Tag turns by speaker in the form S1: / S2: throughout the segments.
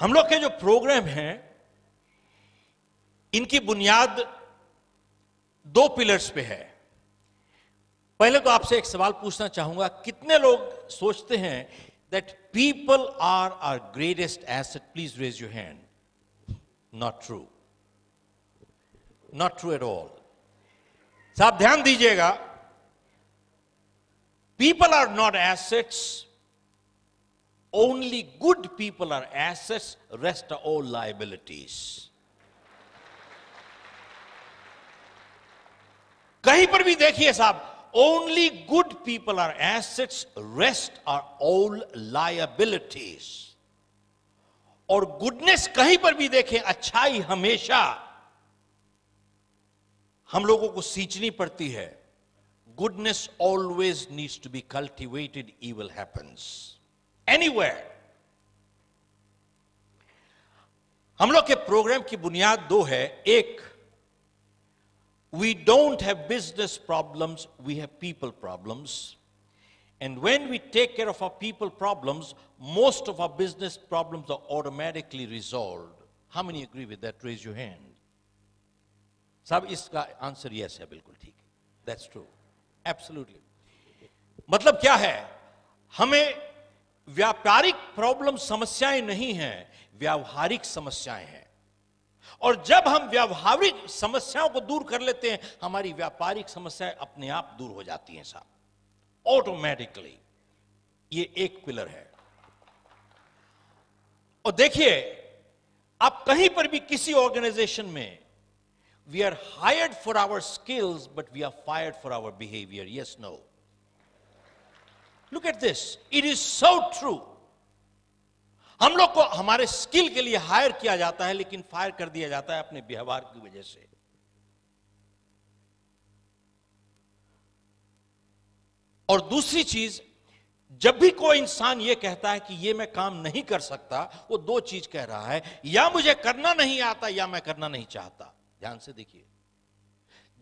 S1: हम लोग के जो प्रोग्राम हैं इनकी बुनियाद दो पिलर्स पे है पहले तो आपसे एक सवाल पूछना चाहूंगा कितने लोग सोचते हैं that people are are greatest asset please raise your hand not true not true at all साहब ध्यान दीजिएगा people are not assets Only good people are assets, rest are all liabilities. कहीं पर भी देखिए साहब only good people are assets rest are all liabilities और goodness कहीं पर भी देखें अच्छाई हमेशा हम लोगों को सींचनी पड़ती है goodness always needs to be cultivated evil happens anywhere. हम लोग के प्रोग्राम की बुनियाद we don't have business problems, we have people problems. And when we take care of our people problems, most of our business problems are automatically resolved. How many agree with that? Raise your hand. Sab, iska answer yes hai, bilkul That's true. Absolutely. मतलब क्या है हमें व्यापारिक problem समस्याएं नहीं है व्यावहारिक समस्याएं हैं और जब हम व्यावहारिक समस्याओं को दूर कर लेते हैं हमारी व्यापारिक समस्याएं अपने आप दूर हो जाती हैं साहब ऑटोमेटिकली ये एक पिलर है और देखिए आप कहीं पर भी किसी ऑर्गेनाइजेशन में we are hired for our skills but we are fired for our behaviour yes no look at this it is so true हम लोग को हमारे स्किल के लिए हायर किया जाता है लेकिन फायर कर दिया जाता है अपने व्यवहार की वजह से और दूसरी चीज जब भी कोई इंसान यह कहता है कि यह मैं काम नहीं कर सकता वो दो चीज कह रहा है या मुझे करना नहीं आता या मैं करना नहीं चाहता ध्यान से देखिए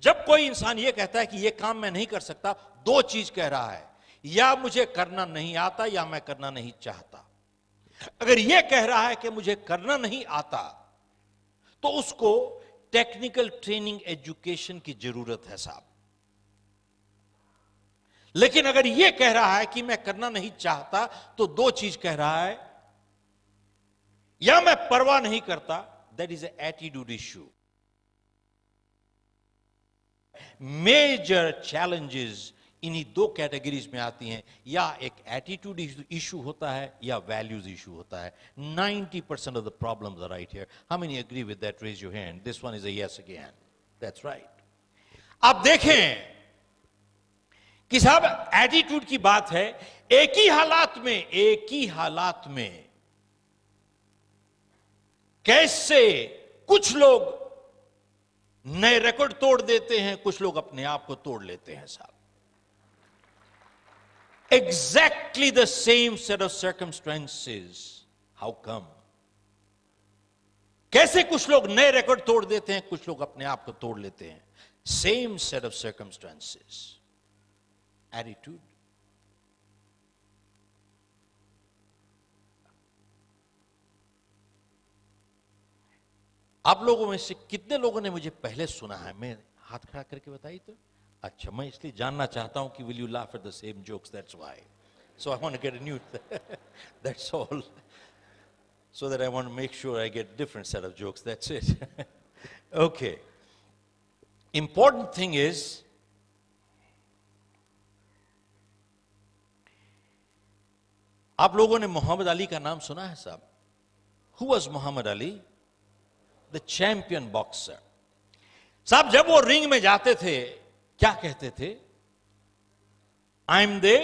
S1: जब कोई इंसान यह कहता है कि यह काम मैं नहीं कर सकता दो चीज कह रहा है या मुझे करना नहीं आता या मैं करना नहीं चाहता अगर यह कह रहा है कि मुझे करना नहीं आता तो उसको टेक्निकल ट्रेनिंग एजुकेशन की जरूरत है साहब लेकिन अगर यह कह रहा है कि मैं करना नहीं चाहता तो दो चीज कह रहा है या मैं परवाह नहीं करता that is attitude issue major challenges इन्हीं दो कैटेगरीज में आती हैं या एक एटीट्यूड इशू होता है या वैल्यूज इशू होता है 90 percent of the problem right here how many agree with that raise your hand this one is a yes again that's right आप देखें कि साहब एटीट्यूड की बात है एक ही हालात में एक ही हालात में कैसे कुछ लोग नए रिकॉर्ड तोड़ देते हैं कुछ लोग अपने आप को तोड़ लेते हैं साहब exactly the same set of circumstances how come कैसे कुछ लोग नए रिकॉर्ड तोड़ देते हैं कुछ लोग अपने आप को तोड़ लेते हैं same set of circumstances attitude आप लोगों में से कितने लोगों ने मुझे पहले सुना है मैं हाथ खड़ा करके बताई तो अच्छा मैं इसलिए जानना चाहता हूं कि will you laugh at the same jokes that's why so I want to get a new that's all so that I want to make sure I get a different set of jokes. That's it. okay. Important आप लोगों ने मोहम्मद अली का नाम सुना है साहब who was Muhammad Ali the champion boxer साहब जब वो रिंग में जाते थे क्या कहते थे I am the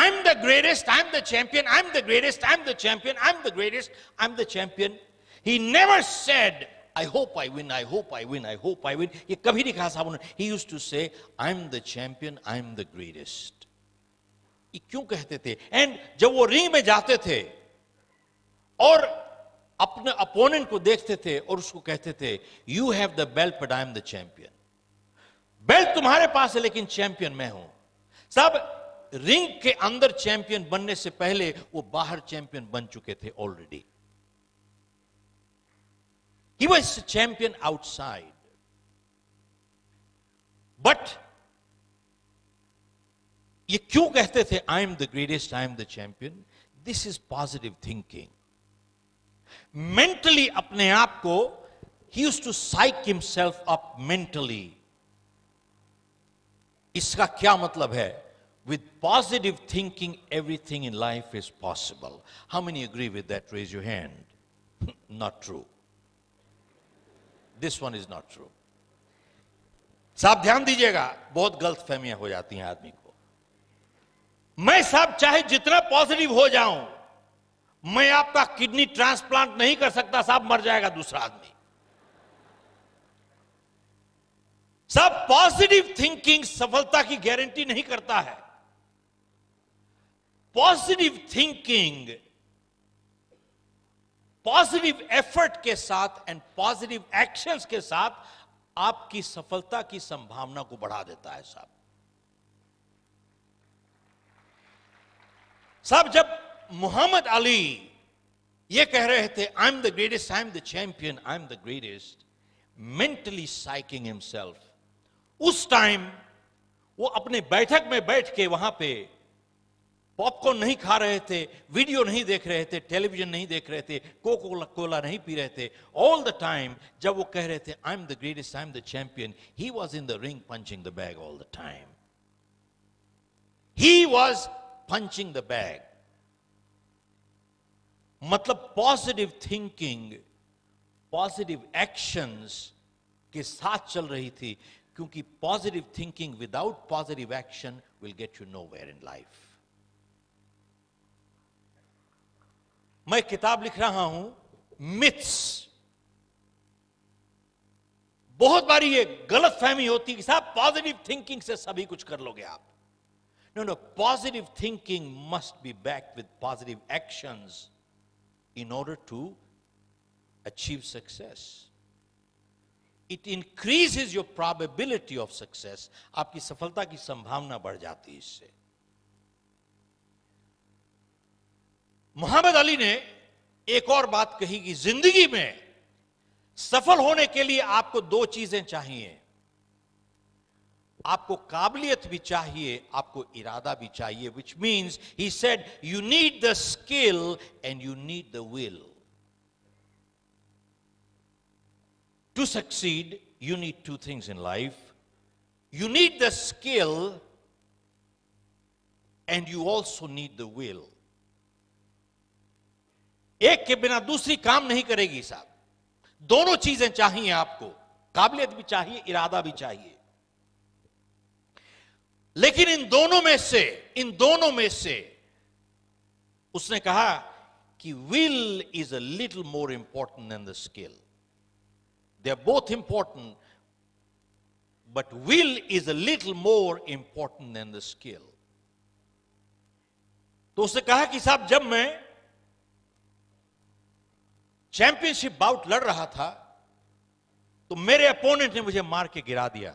S1: I am the greatest I am the champion I am the greatest I am the champion I am the greatest I am the champion he never said I hope I win I hope I win I hope I win ये कभी नहीं कहा साहब उन्होंने ही used to say I am the champion I am the greatest क्यों कहते थे and जब वो रिंग में जाते थे और अपने अपोनेंट को देखते थे और उसको कहते थे you have the belt but I am the champion belt तुम्हारे पास है लेकिन चैंपियन मैं हूं सब रिंग के अंदर चैंपियन बनने से पहले वो बाहर चैंपियन बन चुके थे already he was champion outside but ये क्यों कहते थे I am the greatest I am the champion this is positive thinking mentally अपने आप को he used to psych himself up mentally इसका क्या मतलब है with positive thinking everything in life is possible how many agree with that raise you hand not true this one is not true साहब ध्यान दीजिएगा बहुत गलत फहमियां हो जाती हैं आदमी को मैं साहब चाहे जितना पॉजिटिव हो जाऊं मैं आपका किडनी ट्रांसप्लांट नहीं कर सकता साहब मर जाएगा दूसरा आदमी सब पॉजिटिव थिंकिंग सफलता की गारंटी नहीं करता है पॉजिटिव थिंकिंग पॉजिटिव एफर्ट के साथ एंड पॉजिटिव एक्शंस के साथ आपकी सफलता की संभावना को बढ़ा देता है साहब साहब जब मोहम्मद अली ये कह रहे थे I am the greatest I am the champion I am the greatest mentally psyching himself उस टाइम वो अपने बैठक में बैठ के वहां पे पॉपकॉर्न नहीं खा रहे थे वीडियो नहीं देख रहे थे टेलीविजन नहीं देख रहे थे कोको कोला नहीं पी रहे थे ऑल द टाइम जब वो कह रहे थे I am the greatest I am the champion he was in the ring punching the bag all the time he was punching the bag मतलब पॉजिटिव थिंकिंग पॉजिटिव एक्शंस के साथ चल रही थी क्योंकि positive thinking without positive action will get you nowhere in life मैं किताब लिख रहा हूं मिथ्स बहुत बारी ये गलत फहमी होती कि साहब पॉजिटिव थिंकिंग से सभी कुछ कर लोगे आप no no positive thinking must be back with positive actions in order to achieve success it is your probability of success आपकी सफलता की संभावना बढ़ जाती है इससे मोहम्मद अली ने एक और बात कही कि जिंदगी में सफल होने के लिए आपको दो चीजें चाहिए आपको काबिलियत भी चाहिए आपको इरादा भी चाहिए which means he said you need the skill and you need the will To succeed, you need two things in life you need the skill, and you also need the will. एक के बिना दूसरी काम नहीं करेगी साहब दोनों चीजें चाहिए आपको काबिलियत भी चाहिए इरादा भी चाहिए लेकिन इन दोनों में से इन दोनों में से उसने कहा कि will is a little more important than the skill They're both important, but will is a little more important than the skill. तो उसने कहा कि साहब जब मैं चैंपियनशिप बाउट लड़ रहा था तो मेरे अपोनेंट ने मुझे मार के गिरा दिया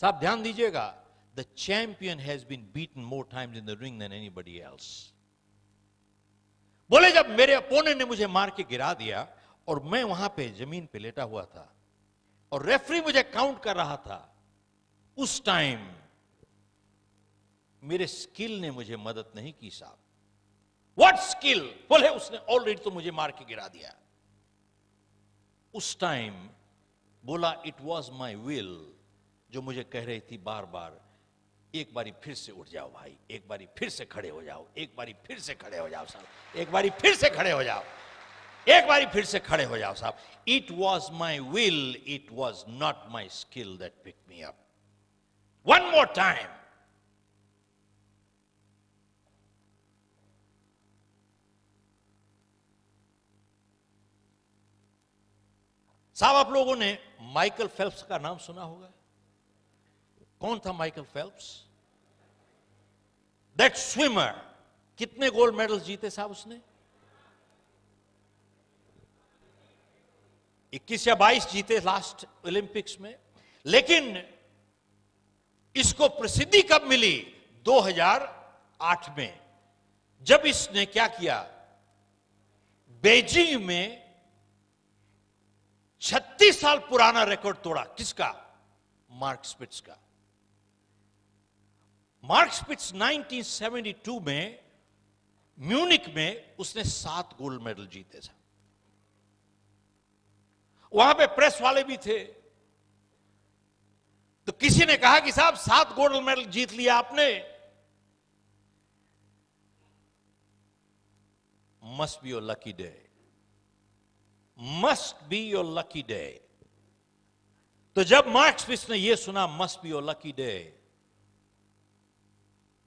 S1: साहब ध्यान दीजिएगा the champion has been beaten more times in the ring than anybody else बोले जब मेरे अपोनेंट ने मुझे मार के गिरा दिया और मैं वहां पे जमीन पे लेटा हुआ था और रेफरी मुझे काउंट कर रहा था उस टाइम मेरे स्किल ने मुझे मदद नहीं की साहब व्हाट स्किल बोले उसने ऑलरेडी तो मुझे मार के गिरा दिया उस टाइम बोला इट वॉज माई विल जो मुझे कह रही थी बार बार एक बारी फिर से उठ जाओ भाई एक बारी फिर से खड़े हो जाओ एक बारी फिर से खड़े हो जाओ साहब एक बारी फिर से खड़े हो जाओ एक बार फिर से खड़े हो जाओ साहब it was my will it was not my skill that pick me up one more time साहब आप लोगों ने माइकल फेल्प्स का नाम सुना होगा कौन था माइकल फेल्प्स दैट स्विमर कितने गोल्ड मेडल जीते साहब उसने 21 या 22 जीते लास्ट ओलंपिक्स में लेकिन इसको प्रसिद्धि कब मिली 2008 में जब इसने क्या किया बेजिंग में 36 साल पुराना रिकॉर्ड तोड़ा किसका मार्क स्पिट्स का मार्क स्पिट्स 1972 में म्यूनिक में उसने सात गोल्ड मेडल जीते थे वहां पे प्रेस वाले भी थे तो किसी ने कहा कि साहब सात गोल्ड मेडल जीत लिया आपने must be your lucky day must be your lucky day तो जब मार्क्स ने यह सुना must be your lucky day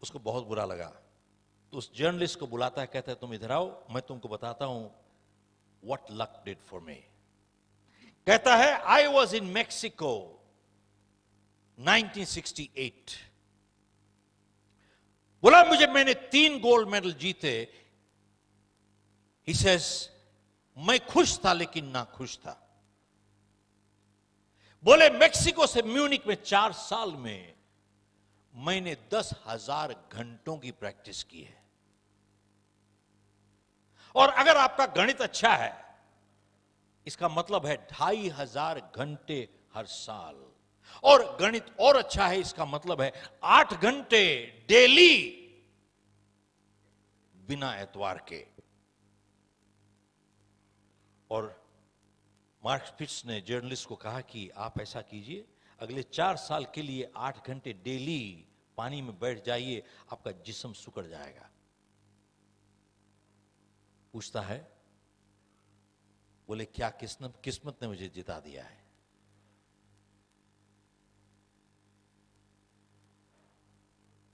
S1: उसको बहुत बुरा लगा तो उस जर्नलिस्ट को बुलाता है कहता है तुम इधर आओ मैं तुमको बताता हूं what luck did for me कहता है आई वॉज इन मैक्सिको 1968 बोला मुझे मैंने तीन गोल्ड मेडल जीते ही सेज मैं खुश था लेकिन ना खुश था बोले मेक्सिको से म्यूनिक में चार साल में मैंने दस हजार घंटों की प्रैक्टिस की है और अगर आपका गणित अच्छा है इसका मतलब है ढाई हजार घंटे हर साल और गणित और अच्छा है इसका मतलब है आठ घंटे डेली बिना एतवार के और मार्क्स फिट्स ने जर्नलिस्ट को कहा कि आप ऐसा कीजिए अगले चार साल के लिए आठ घंटे डेली पानी में बैठ जाइए आपका जिसम सुकड़ जाएगा पूछता है बोले क्या किस्मत किस्मत ने मुझे जिता दिया है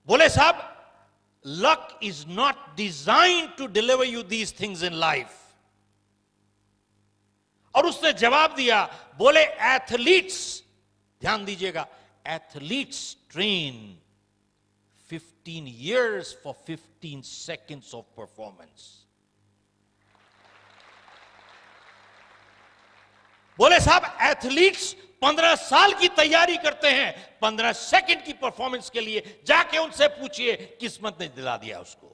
S1: बोले साहब luck is not design to deliver you these things in life और उसने जवाब दिया बोले एथलीट्स ध्यान दीजिएगा athletes train 15 years for 15 seconds of performance बोले साहब एथलीट्स पंद्रह साल की तैयारी करते हैं पंद्रह सेकंड की परफॉर्मेंस के लिए जाके उनसे पूछिए किस्मत ने दिला दिया उसको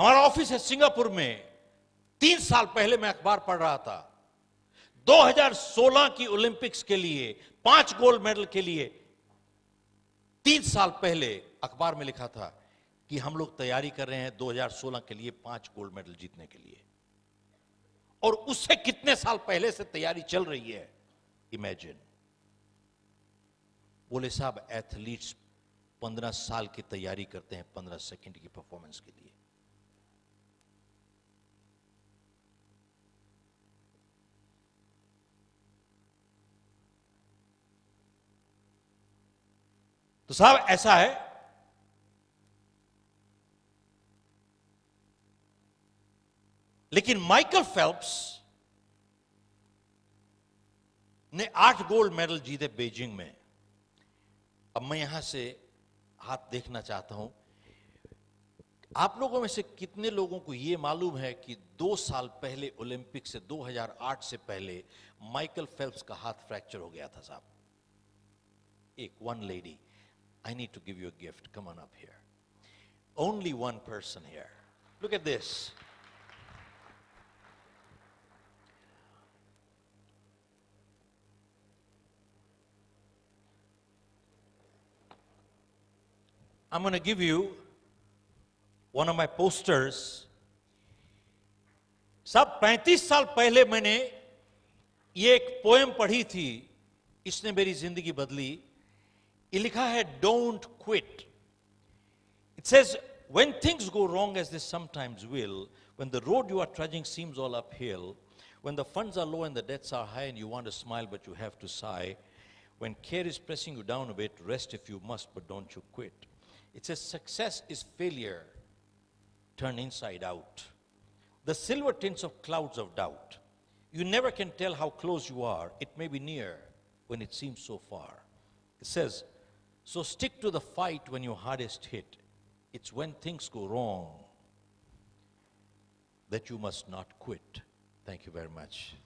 S1: हमारा ऑफिस है सिंगापुर में तीन साल पहले मैं अखबार पढ़ रहा था 2016 की ओलंपिक्स के लिए पांच गोल्ड मेडल के लिए तीन साल पहले अखबार में लिखा था कि हम लोग तैयारी कर रहे हैं 2016 के लिए पांच गोल्ड मेडल जीतने के लिए और उससे कितने साल पहले से तैयारी चल रही है इमेजिन बोले साहब एथलीट्स पंद्रह साल की तैयारी करते हैं पंद्रह सेकंड की परफॉर्मेंस के लिए तो साहब ऐसा है लेकिन माइकल फेल्प्स ने आठ गोल्ड मेडल जीते बेजिंग में अब मैं यहां से हाथ देखना चाहता हूं आप लोगों में से कितने लोगों को यह मालूम है कि दो साल पहले ओलंपिक से 2008 से पहले माइकल फेल्प्स का हाथ फ्रैक्चर हो गया था साहब एक one lady I need to give you a gift come on up here only one person here look at this I'm going to give you one of my posters. साहब 35 साल पहले मैंने ये एक पोएम पढ़ी थी इसने मेरी जिंदगी बदली ये लिखा है don't quit when things go wrong as they sometimes will, when the road you are trudging seems all uphill, when the funds are low and the debts are high and you want to smile but you have to sigh, when care is pressing you down a bit, rest if you must, but don't you quit. It says success is failure turned inside out. The silver tints of clouds of doubt. You never can tell how close you are. It may be near when it seems so far. It says, so stick to the fight when you're hardest hit. It's when things go wrong that you must not quit. Thank you very much.